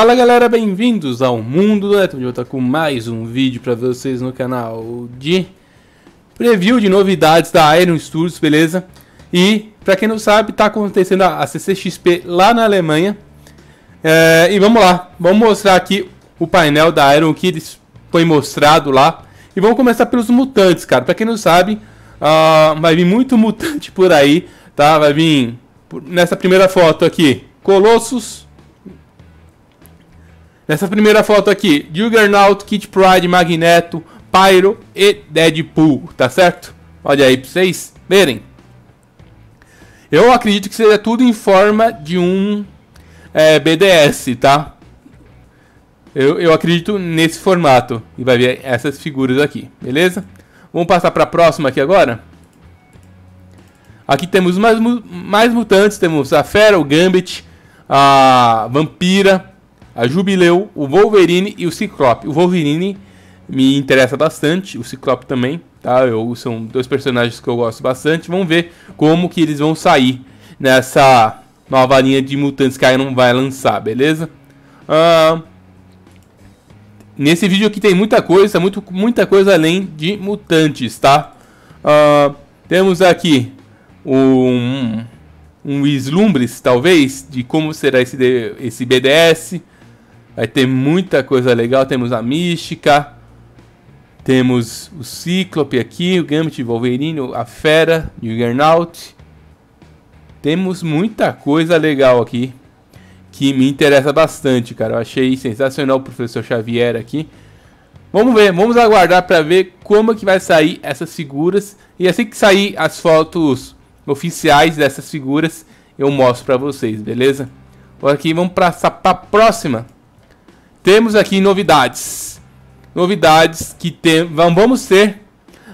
Fala galera, bem-vindos ao Mundo do Estamos de volta com mais um vídeo para vocês no canal de preview de novidades da Iron Studios, beleza? E, para quem não sabe, está acontecendo a CCXP lá na Alemanha. É, e vamos lá, vamos mostrar aqui o painel da Iron que eles foi mostrado lá. E vamos começar pelos mutantes, cara. Para quem não sabe, uh, vai vir muito mutante por aí, tá? Vai vir nessa primeira foto aqui, Colossus Nessa primeira foto aqui, Juggernaut, Kid Pride, Magneto, Pyro e Deadpool, tá certo? Olha aí pra vocês verem. Eu acredito que seja tudo em forma de um é, BDS, tá? Eu, eu acredito nesse formato. E vai ver essas figuras aqui, beleza? Vamos passar para a próxima aqui agora. Aqui temos mais, mais mutantes. Temos a Fera, o Gambit, a Vampira, a Jubileu, o Wolverine e o Ciclope. O Wolverine me interessa bastante, o Ciclope também, tá? Eu, são dois personagens que eu gosto bastante. Vamos ver como que eles vão sair nessa nova linha de mutantes que a Iron vai lançar, beleza? Ah, nesse vídeo aqui tem muita coisa, muito, muita coisa além de mutantes, tá? Ah, temos aqui um, um vislumbre, talvez, de como será esse, esse BDS. Vai ter muita coisa legal. Temos a Mística. Temos o Cíclope aqui, o Gambit, o Wolverine, a Fera, o Juggernaut. Temos muita coisa legal aqui que me interessa bastante, cara. Eu achei sensacional o professor Xavier aqui. Vamos ver, vamos aguardar para ver como que vai sair essas figuras. E assim que sair as fotos oficiais dessas figuras, eu mostro para vocês, beleza? Agora aqui vamos para a próxima temos aqui novidades. Novidades que tem, vamos ter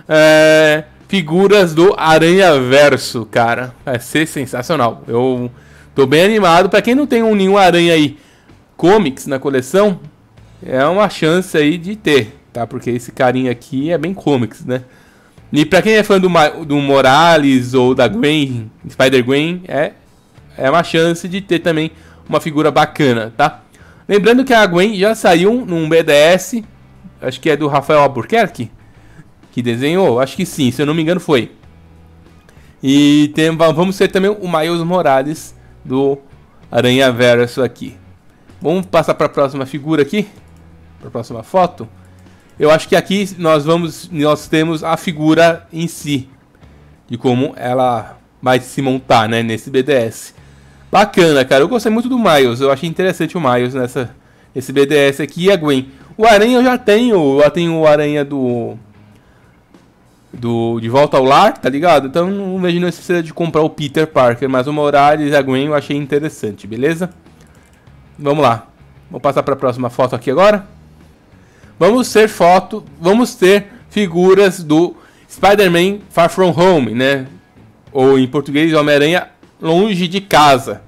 é, figuras do Aranha Verso, cara. Vai ser sensacional. Eu tô bem animado. Para quem não tem um, nenhum Aranha aí, comics na coleção, é uma chance aí de ter, tá? Porque esse carinha aqui é bem comics, né? E pra quem é fã do, do Morales ou da Gwen, Spider-Gwen, é, é uma chance de ter também uma figura bacana, tá? Lembrando que a Gwen já saiu num BDS, acho que é do Rafael Albuquerque, que desenhou, acho que sim, se eu não me engano foi. E tem, vamos ter também o Miles Morales do Aranha Verso aqui. Vamos passar para a próxima figura aqui, para a próxima foto. Eu acho que aqui nós vamos, nós temos a figura em si, de como ela vai se montar, né, nesse BDS. Bacana, cara. Eu gostei muito do Miles. Eu achei interessante o Miles nessa esse BDS aqui e a Gwen. O Aranha eu já tenho. Eu tenho o Aranha do. Do, de volta ao lar, tá ligado? Então não vejo necessidade de comprar o Peter Parker, mas o Morales e a Gwen eu achei interessante, beleza? Vamos lá. Vou passar para a próxima foto aqui agora. Vamos ter foto, vamos ter figuras do Spider-Man Far From Home, né? Ou em português, Homem-Aranha Longe de Casa.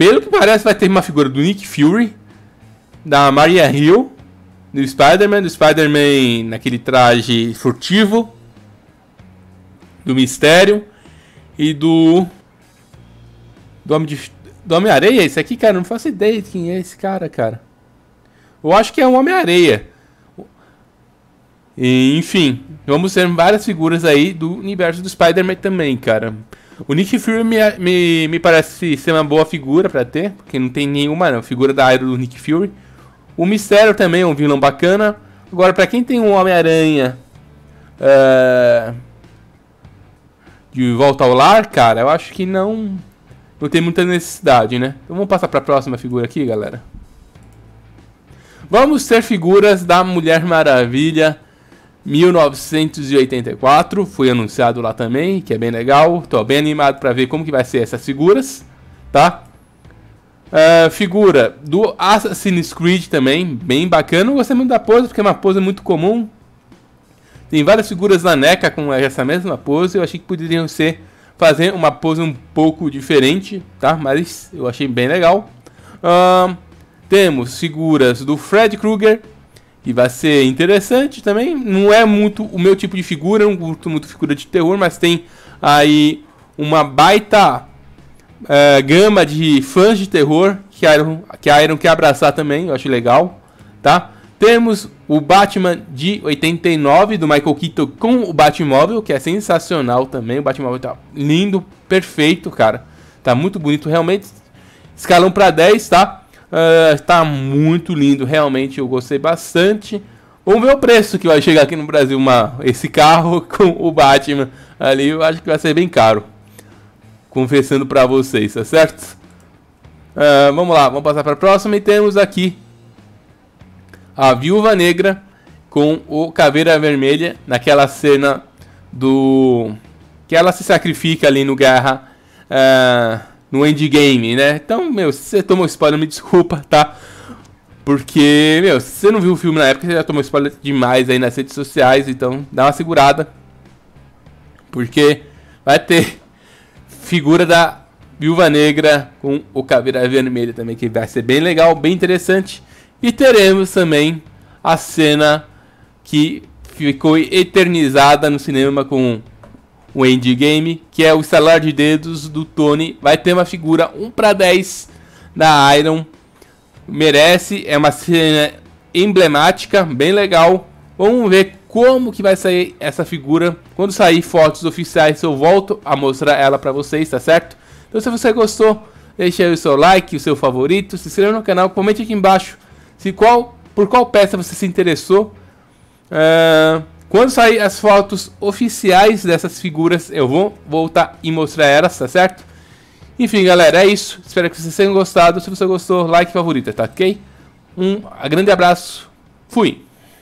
Pelo que parece, vai ter uma figura do Nick Fury, da Maria Hill, do Spider-Man, do Spider-Man naquele traje furtivo, do Mistério e do. Do Homem de. Do Homem-Areia? Esse aqui, cara, não faço ideia de quem é esse cara, cara. Eu acho que é o Homem-Areia. Enfim, vamos ter várias figuras aí do universo do Spider-Man também, cara. O Nick Fury me, me, me parece ser uma boa figura para ter, porque não tem nenhuma não, figura da Iron do Nick Fury. O Mistério também é um vilão bacana. Agora, para quem tem um Homem-Aranha uh, de volta ao lar, cara, eu acho que não, não tem muita necessidade, né? Então vamos passar para a próxima figura aqui, galera. Vamos ter figuras da Mulher Maravilha 1984, foi anunciado lá também, que é bem legal. Tô bem animado para ver como que vai ser essas figuras, tá? Uh, figura do Assassin's Creed também, bem bacana. gostei muito da pose, porque é uma pose muito comum. Tem várias figuras na NECA com essa mesma pose. Eu achei que poderiam ser fazer uma pose um pouco diferente, tá? Mas eu achei bem legal. Uh, temos figuras do Fred Krueger, que vai ser interessante também. Não é muito o meu tipo de figura, não curto muito figura de terror, mas tem aí uma baita é, gama de fãs de terror que a, Iron, que a Iron quer abraçar também, eu acho legal, tá? Temos o Batman de 89 do Michael Keaton com o Batmóvel, que é sensacional também. O Batmóvel tá lindo, perfeito, cara. Tá muito bonito realmente. Escalão para 10, tá? Está ah, uh, muito lindo, realmente eu gostei bastante. Vamos ver o preço que vai chegar aqui no Brasil uma, esse carro com o Batman ali. Eu acho que vai ser bem caro. Confessando para vocês, tá certo? Uh, vamos lá, vamos passar para a próxima e temos aqui a Viúva Negra com o Caveira Vermelha naquela cena do que ela se sacrifica ali no Guerra uh, no endgame, né? Então, meu, se você tomou spoiler, me desculpa, tá? Porque, meu, se você não viu o filme na época, você já tomou spoiler demais aí nas redes sociais, então dá uma segurada. Porque vai ter figura da Viúva Negra com o Caveira Vermelha também, que vai ser bem legal, bem interessante. E teremos também a cena que ficou eternizada no cinema com o endgame, que é o estalar de dedos do Tony, vai ter uma figura 1 para 10 da Iron. Merece, é uma cena emblemática, bem legal. Vamos ver como que vai sair essa figura. Quando sair fotos oficiais, eu volto a mostrar ela para vocês, tá certo? Então se você gostou, deixe aí o seu like, o seu favorito, se inscreva no canal, comente aqui embaixo se qual, por qual peça você se interessou. Uh, quando sair as fotos oficiais dessas figuras, eu vou voltar e mostrar elas, tá certo? Enfim, galera, é isso. Espero que vocês tenham gostado. Se você gostou, like favorita, tá ok? Um grande abraço. Fui!